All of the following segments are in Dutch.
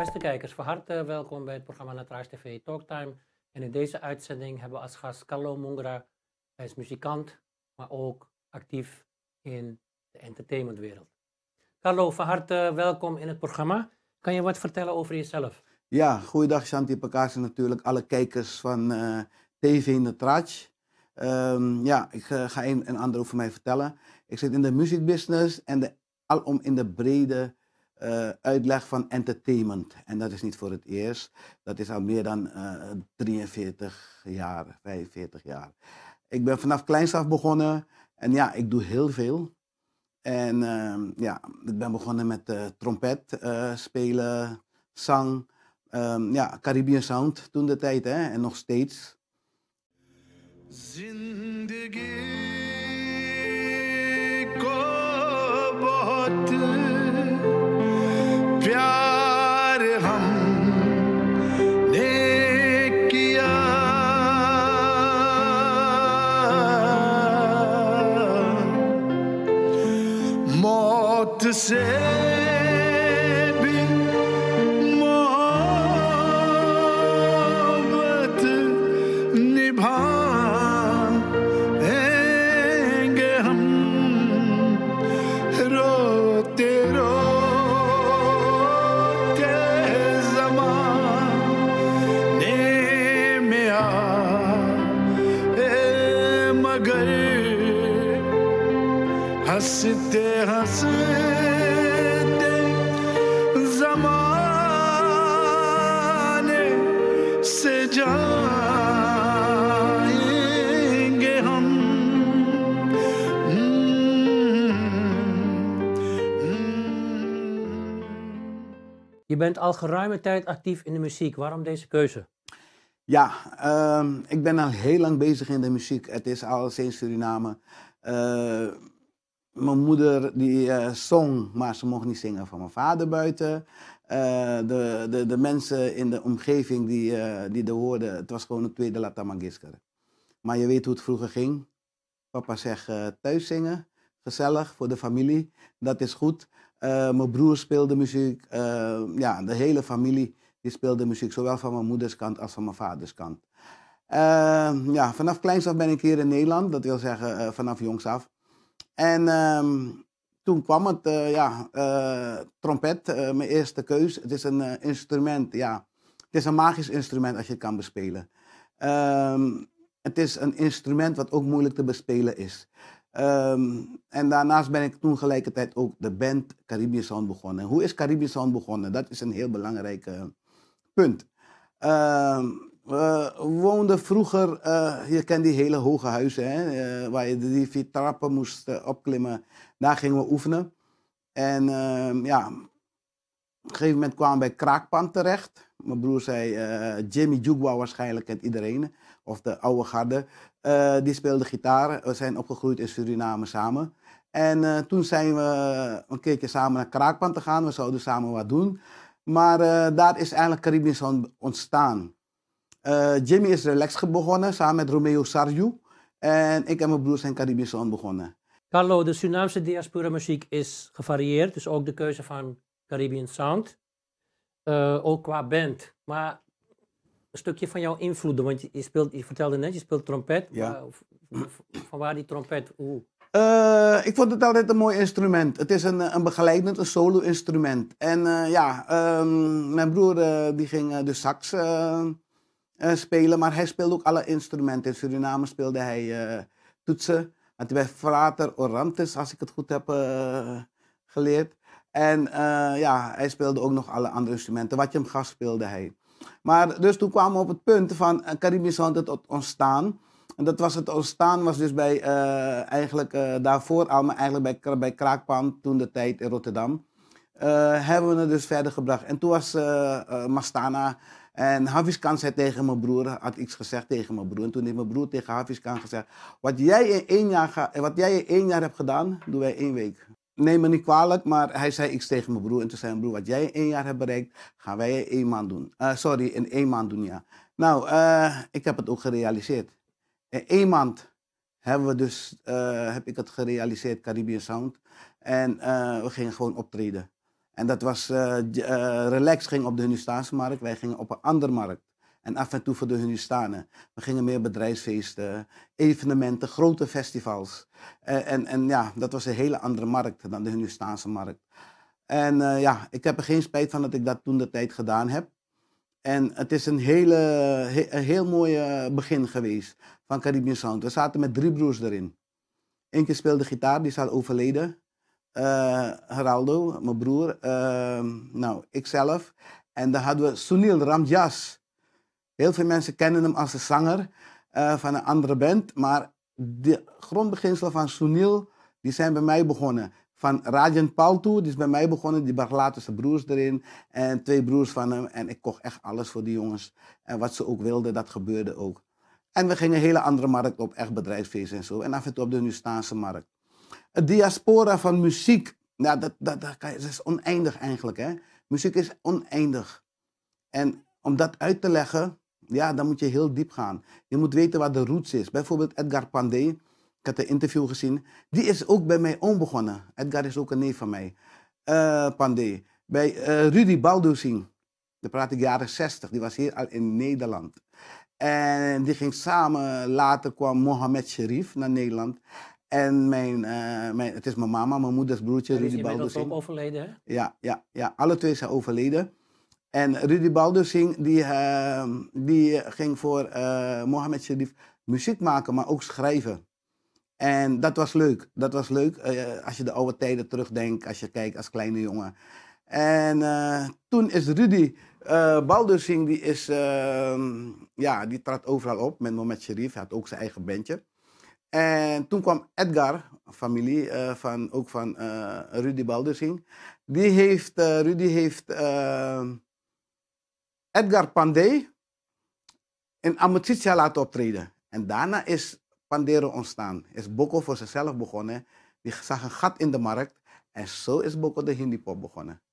Beste kijkers, van harte welkom bij het programma Natrace TV Talktime. En in deze uitzending hebben we als gast Carlo Mongra. Hij is muzikant, maar ook actief in de entertainmentwereld. Carlo, van harte welkom in het programma. Kan je wat vertellen over jezelf? Ja, goeiedag Shanti Pakaas en natuurlijk alle kijkers van eh, TV Natraaj. Ehm, ja, ik eh, ga een en ander over mij vertellen. Ik zit in de muziekbusiness en de, alom in de brede eh, uitleg van entertainment. En dat is niet voor het eerst. Dat is al meer dan 43 eh, jaar, 45 jaar. Ik ben vanaf kleins af begonnen. En ja, ik doe heel veel. En ehm, ja, ik ben begonnen met eh, trompet spelen, zang. Ehm, ja, Caribbean Sound toen de tijd, hè. En nog steeds. Zindagi ko Yeah. Hmm. Je bent al geruime tijd actief in de muziek. Waarom deze keuze? Ja, ehm, ik ben al heel lang bezig in de muziek. Het is al in Suriname. Eh, mijn moeder die eh, zong, maar ze mocht niet zingen van mijn vader buiten. Eh, de, de, de mensen in de omgeving die, uh, die de hoorden, het was gewoon een tweede Latamagisker. Maar je weet hoe het vroeger ging. Papa zegt thuis zingen, gezellig voor de familie, dat is goed. mijn broer speelde muziek, ja, de hele familie die speelde muziek, zowel van mijn moeders kant als van mijn vaders kant. ja, vanaf kleins af ben ik hier in Nederland, dat wil zeggen vanaf jongs af. En ehm, toen kwam het, eh, ja, eh, trompet, eh, mijn eerste keus. Het is een instrument, ja. Het is een magisch instrument als je het kan bespelen. Ehm, het is een instrument wat ook moeilijk te bespelen is. Ehm, en daarnaast ben ik toen gelijkertijd ook de band Caribbean Sound begonnen. Hoe is Caribbean Sound begonnen? Dat is een heel belangrijk punt. Um, uh, woonde vroeger, eh, je kent die hele hoge huizen, hè, eh, waar je die vier trappen moest eh, opklimmen. Daar gingen we oefenen. En ehm, ja, op een gegeven moment kwamen we bij Kraakpan terecht. Mijn broer zei, Jimmy Jugwa waarschijnlijk kent iedereen, of de oude garde. die speelde gitaar. We zijn opgegroeid in Suriname samen. En toen zijn we een keertje samen naar Kraakpan te gaan. We zouden samen wat doen. Maar daar is eigenlijk Caribisch ontstaan. Eh, Jimmy is Relax begonnen samen met Romeo Sarju. En ik en mijn broer zijn Caribbean Sound begonnen. Carlo, de Surinaamse diaspora muziek is gevarieerd. Dus ook de keuze van Caribbean Sound. Eh, ook qua band. Maar een stukje van jouw invloeden. Want je, speelt, je vertelde net, je speelt trompet. Ja. van waar die trompet? Hoe? Eh, ik vond het altijd een mooi instrument. Het is een, een begeleidend, een solo-instrument. En ja, ehm, mijn broer die ging de sax eh, spelen, maar hij speelde ook alle instrumenten. In Suriname speelde hij eh, toetsen. Want bij Frater Orantes, als ik het goed heb eh, geleerd. En ja, hij speelde ook nog alle andere instrumenten. Wat je hem gaf, speelde hij. Maar dus toen kwamen we op het punt van Caribisch ontstaan. En dat was het ontstaan, was dus bij, eigenlijk daarvoor al, maar eigenlijk bij, bij Kraakpan toen de tijd in Rotterdam. hebben we het dus verder gebracht. En toen was Mastana en Haviskan zei tegen mijn broer, had iets gezegd tegen mijn broer. En toen heeft mijn broer tegen Haviskan gezegd, wat jij in één jaar, ga, wat jij in één jaar hebt gedaan, doen wij één week. Neem me niet kwalijk, maar hij zei iets tegen mijn broer. En toen zei mijn broer, wat jij in één jaar hebt bereikt, gaan wij in één maand doen. Eh, sorry, in één maand doen, ja. Nou, eh, ik heb het ook gerealiseerd. In één maand hebben we dus, eh, heb ik het gerealiseerd, Caribbean Sound. En we gingen gewoon optreden. En dat was, uh, Relax ging op de Hindustaanse markt, wij gingen op een andere markt. En af en toe voor de Hindustanen. We gingen meer bedrijfsfeesten, evenementen, grote festivals. En, eh, en, en ja, dat was een hele andere markt dan de Hindustaanse markt. En ja, ik heb er geen spijt van dat ik dat toen de tijd gedaan heb. En het is een, hele, een heel mooi begin geweest van Caribbean Sound. We zaten met drie broers erin. keer speelde gitaar, die is al overleden uh, Geraldo, mijn broer, uh, nou, ikzelf. En dan hadden we Sunil Ramjas. Heel veel mensen kennen hem als de zanger eh, van een andere band. Maar de grondbeginselen van Sunil, die zijn bij mij begonnen. Van Rajan Paltu, die is bij mij begonnen. Die bracht zijn broers erin. En twee broers van hem. En ik kocht echt alles voor die jongens. En wat ze ook wilden, dat gebeurde ook. En we gingen een hele andere markt op, echt bedrijfsfeest en zo. En af en toe op de Nustaanse markt. De diaspora van muziek, nou, dat, dat, dat, is oneindig eigenlijk. Hè? Muziek is oneindig. En om dat uit te leggen, ja, dan moet je heel diep gaan. Je moet weten waar de roots is. Bijvoorbeeld Edgar Pandey, ik had een interview gezien. Die is ook bij mij onbegonnen. Edgar is ook een neef van mij. Uh, Bij eh, Rudy Baldusing, daar praat ik jaren 60. Die was hier al in Nederland. En die ging samen, later kwam Mohamed Sherif naar Nederland. En mijn, eh, mijn, het is mijn mama, mijn moeders broertje, Rudy Baldersing. ook overleden, hè? Ja, ja, ja, alle twee zijn overleden. En Rudy Baldersing, die, eh, die ging voor uh, Mohammed Sharif muziek maken, maar ook schrijven. En dat was leuk. Dat was leuk als je de oude tijden terugdenkt, als je kijkt als kleine jongen. En toen is Rudy Baldersing, die, is, ehm, ja, die trad overal op met Mohammed Sharif. Hij had ook zijn eigen bandje. En toen kwam Edgar, familie eh, van, ook van uh, Rudy Baldersing. Die heeft, uh, Rudy heeft ehm, Edgar Pandey in Ametitia laten optreden. En daarna is Pandero ontstaan. Is Boko voor zichzelf begonnen. Die zag een gat in de markt. En zo is Boko de Hindi-pop begonnen.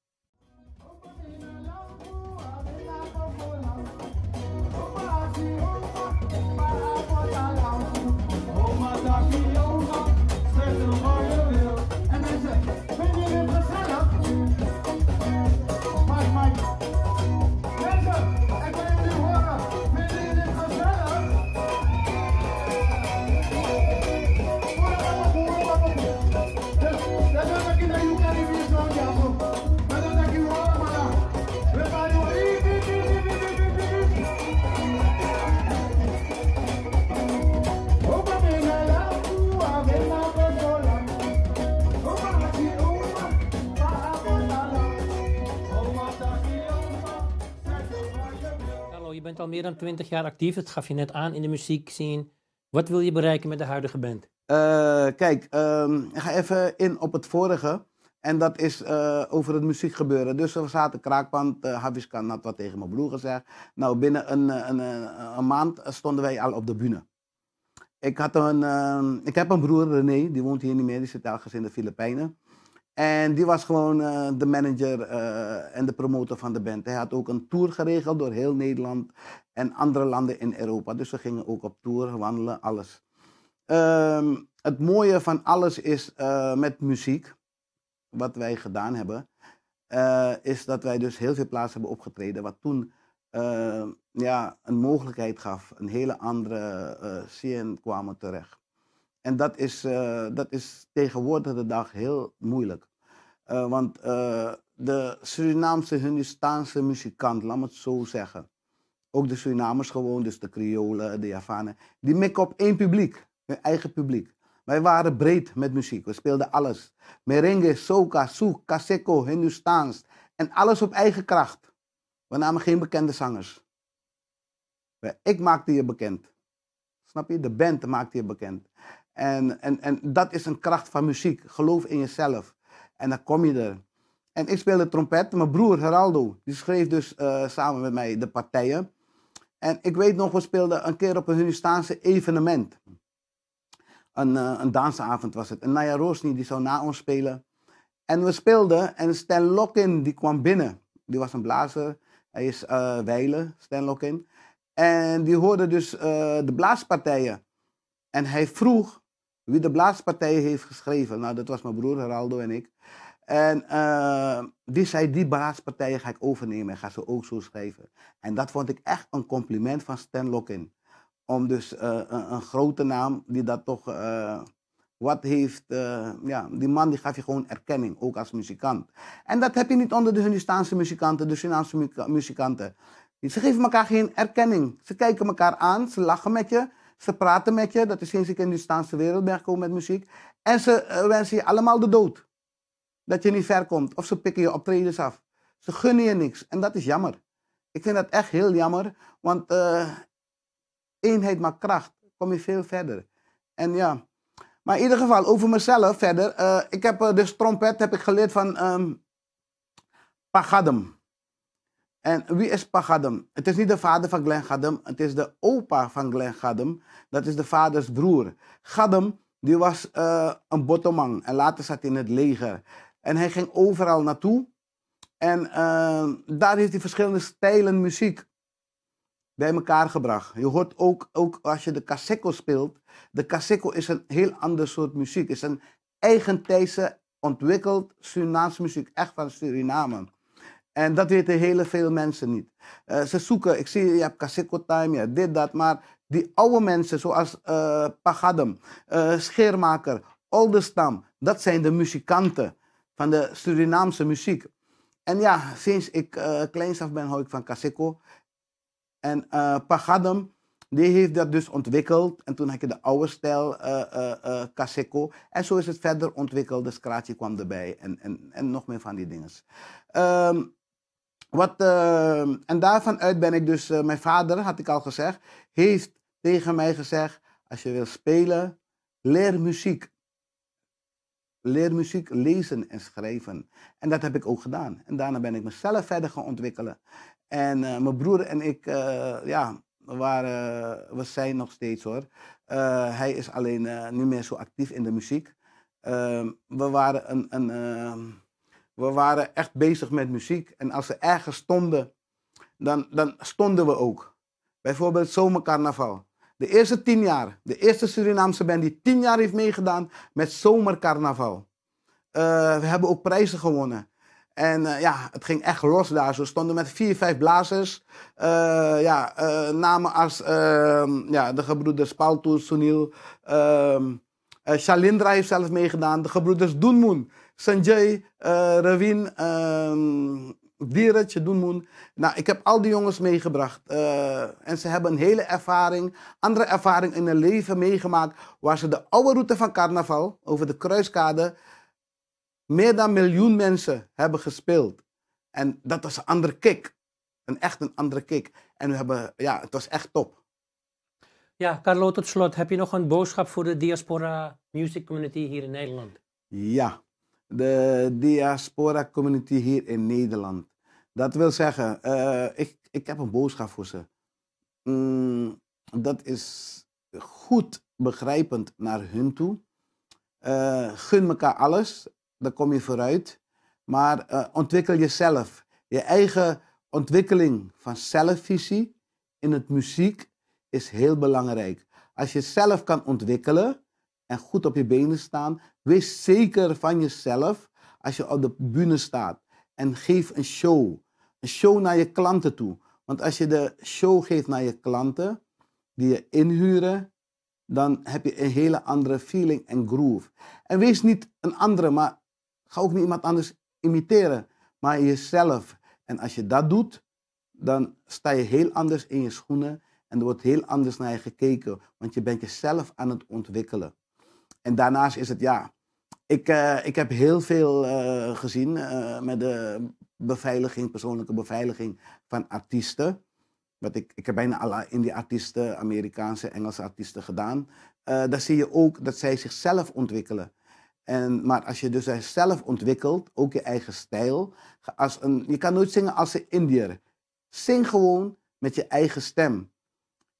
al meer dan twintig jaar actief. Het gaf je net aan in de muziek zien. Wat wil je bereiken met de huidige band? Eh, kijk, ehm, ik ga even in op het vorige. En dat is eh, over het muziekgebeuren. Dus we zaten kraakpand. Uh, eh, Haviskan had wat tegen mijn broer gezegd. Nou, binnen een, een, een, maand stonden wij al op de bühne. Ik, had een, ehm, ik heb een broer, René, die woont hier niet meer. Die zit ergens in de Filipijnen. En die was gewoon eh, de manager eh, en de promotor van de band. Hij had ook een tour geregeld door heel Nederland en andere landen in Europa. Dus we gingen ook op tour, wandelen, alles. Ehm, het mooie van alles is eh, met muziek, wat wij gedaan hebben, is dat wij dus heel veel plaatsen hebben opgetreden. Wat toen ehm, ja, een mogelijkheid gaf, een hele andere scene kwamen terecht. En dat is, dat is tegenwoordig de dag heel moeilijk. Eh, want eh, de Surinaamse, Hindustaanse muzikant, laat me het zo zeggen. Ook de Surinamers gewoon, dus de Creolen, de Javanen. Die mikken op één publiek, hun eigen publiek. Wij waren breed met muziek, we speelden alles. Merengue, soca, souk, kaseko, Hindustaans. En alles op eigen kracht. We namen geen bekende zangers. Ik maakte je bekend. Snap je? De band maakte je bekend. En, en, en dat is een kracht van muziek. Geloof in jezelf. En dan kom je er. En ik speelde trompet. Mijn broer Geraldo, die schreef dus eh, samen met mij de partijen. En ik weet nog, we speelden een keer op een Hindustaanse evenement. Een, uh, een dansavond was het. En Naya Rosny, die zou na ons spelen. En we speelden en Stan Lokin, die kwam binnen. Die was een blazer. Hij is uh, eh, Weilen, Stan Lokin. En die hoorde dus de blaaspartijen. En hij vroeg wie de Blaaspartij heeft geschreven, nou dat was mijn broer Heraldo en ik. En eh, die zei, die blaaspartijen ga ik overnemen en ga ze ook zo schrijven. En dat vond ik echt een compliment van Stan Lokin. Om dus eh, een, een, grote naam die dat toch eh, wat heeft, ja, die man die gaf je gewoon erkenning, ook als muzikant. En dat heb je niet onder de Hindustaanse muzikanten, de Surinaamse muzikanten. Ze geven elkaar geen erkenning. Ze kijken elkaar aan, ze lachen met je. Ze praten met je, dat is sinds ik in de staanse wereld ben gekomen met muziek. En ze eh, wensen je allemaal de dood. Dat je niet ver komt. Of ze pikken je optredens af. Ze gunnen je niks. En dat is jammer. Ik vind dat echt heel jammer. Want eh, eenheid maakt kracht. Kom je veel verder. En ja. Maar in ieder geval, over mezelf verder. Eh, ik heb de dus trompet heb ik geleerd van um, ehm, Pagadem. En wie is Pagadam? Het is niet de vader van Glen Gadam, het is de opa van Glen Gadam. Dat is de vaders broer. Gadam die was eh, een bottomang en later zat hij in het leger. En hij ging overal naartoe. En eh, daar heeft hij verschillende stijlen muziek bij elkaar gebracht. Je hoort ook, ook als je de kaseko speelt. De kaseko is een heel ander soort muziek. Is een eigentijdse ontwikkeld Surinaamse muziek. Echt van Suriname. En dat weten heel veel mensen niet. Eh, ze zoeken, ik zie, je hebt Kaseko Time, je dit, dat, maar die oude mensen zoals uh, eh, Pagadem, uh, eh, Scheermaker, Oldestam, dat zijn de muzikanten van de Surinaamse muziek. En ja, sinds ik uh, kleins af ben, hou ik van Kaseko. En uh, Pagadem, die heeft dat dus ontwikkeld. En toen had je de oude stijl uh, Kaseko. En zo is het verder ontwikkeld. Dus Kraatje kwam erbij en, en, en nog meer van die dingen. Ehm, wat, ehm, en daarvan uit ben ik dus, eh, mijn vader, had ik al gezegd, heeft tegen mij gezegd, als je wil spelen, leer muziek. Leer muziek lezen en schrijven. En dat heb ik ook gedaan. En daarna ben ik mezelf verder gaan ontwikkelen. En eh, mijn broer en ik, eh, ja, waren, we zijn nog steeds hoor. hij is alleen niet meer zo actief in de muziek. Ehm, we waren een, een ehm, we waren echt bezig met muziek. En als ze ergens stonden, dan, dan stonden we ook. Bijvoorbeeld zomercarnaval. De eerste tien jaar, de eerste Surinaamse band die tien jaar heeft meegedaan met zomercarnaval. Eh, we hebben ook prijzen gewonnen. En eh, ja, het ging echt los daar. Ze stonden met vier, vijf blazers. Uh, ja, namen als ehm, ja, de gebroeders Paltoe, Sunil. Ehm, Shalindra heeft zelf meegedaan. De gebroeders Doenmoen. Sanjay, uh, Ravin, um, ehm, Dieretje Nou, ik heb al die jongens meegebracht. Eh, en ze hebben een hele ervaring, andere ervaring in hun leven meegemaakt. Waar ze de oude route van carnaval, over de kruiskade, meer dan miljoen mensen hebben gespeeld. En dat was een andere kick. Een echt een andere kick. En we hebben, ja, het was echt top. Ja, Carlo, tot slot, heb je nog een boodschap voor de diaspora music community hier in Nederland? Ja, de diaspora community hier in Nederland. Dat wil zeggen, eh, ik, ik heb een boodschap voor ze. Mm, dat is goed begrijpend naar hun toe. Uh, gun elkaar alles, dan kom je vooruit. Maar eh, ontwikkel jezelf. Je eigen ontwikkeling van zelfvisie in het muziek is heel belangrijk. Als je zelf kan ontwikkelen en goed op je benen staan, Wees zeker van jezelf als je op de bühne staat en geef een show. Een show naar je klanten toe. Want als je de show geeft naar je klanten die je inhuren, dan heb je een hele andere feeling en groove. En wees niet een andere, maar ga ook niet iemand anders imiteren, maar jezelf. En als je dat doet, dan sta je heel anders in je schoenen en er wordt heel anders naar je gekeken, want je bent jezelf aan het ontwikkelen. En daarnaast is het ja. Ik, eh, ik heb heel veel eh, gezien eh, met de beveiliging, persoonlijke beveiliging van artiesten. Wat ik, ik heb bijna alle Indie-artiesten, Amerikaanse, Engelse artiesten gedaan. daar zie je ook dat zij zichzelf ontwikkelen. En, maar als je dus zelf ontwikkelt, ook je eigen stijl. Als een, je kan nooit zingen als een Indiër. Zing gewoon met je eigen stem.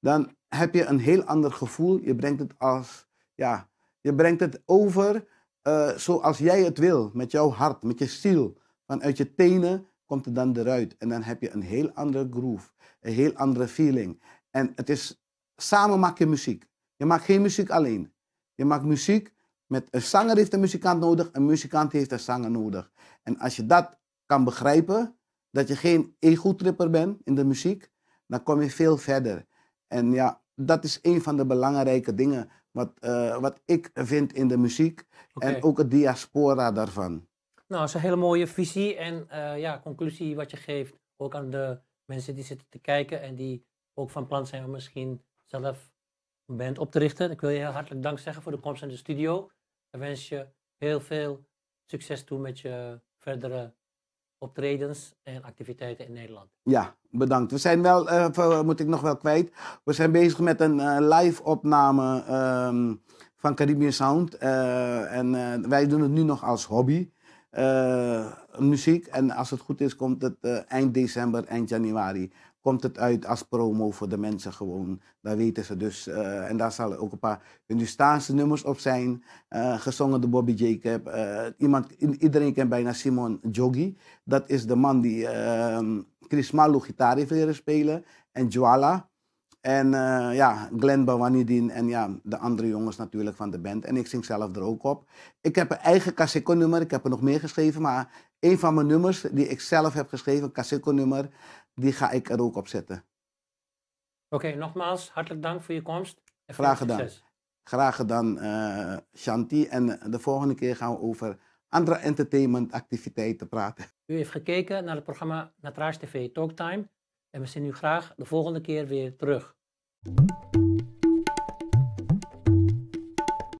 Dan heb je een heel ander gevoel. Je brengt het als, ja, je brengt het over eh, zoals jij het wil, met jouw hart, met je ziel. Vanuit je tenen komt het dan eruit. En dan heb je een heel andere groove, een heel andere feeling. En het is, samen maak je muziek. Je maakt geen muziek alleen. Je maakt muziek met een zanger heeft een muzikant nodig, een muzikant heeft een zanger nodig. En als je dat kan begrijpen, dat je geen ego-tripper bent in de muziek, dan kom je veel verder. En ja, dat is een van de belangrijke dingen wat, eh, wat ik vind in de muziek. En ook het diaspora daarvan. Nou, dat is een hele mooie visie en eh, ja, conclusie wat je geeft. Ook aan de mensen die zitten te kijken en die ook van plan zijn om misschien zelf een band op te richten. Ik wil je heel hartelijk dank zeggen voor de komst in de studio. Ik wens je heel veel succes toe met je verdere optredens en activiteiten in Nederland. Ja, bedankt. We zijn wel, uh, moet ik nog wel kwijt, we zijn bezig met een eh, live opname ehm, van Caribbean Sound. Eh, en wij doen het nu nog als hobby, muziek. En als het goed is, komt het eind december, eind januari komt het uit als promo voor de mensen gewoon. Daar weten ze dus. Eh, en daar zullen ook een paar Hindustaanse nummers op zijn. Eh, gezongen door Bobby Jacob. Uh, iemand, iedereen kent bijna Simon Jogi. Dat is de man die ehm, Chris Malu gitaar heeft leren spelen. En Joala. En ja, Glenn Bawanidin en ja, de andere jongens natuurlijk van de band. En ik zing zelf er ook op. Ik heb een eigen cassette nummer Ik heb er nog meer geschreven. Maar een van mijn nummers die ik zelf heb geschreven, een nummer die ga ik er ook op zetten. Oké, nogmaals, hartelijk dank voor je komst. Graag gedaan. Graag gedaan, uh, Shanti. En eh, de volgende keer gaan we over andere entertainmentactiviteiten praten. U heeft gekeken naar het programma Natraas TV Talktime. En we zien u graag de volgende keer weer terug.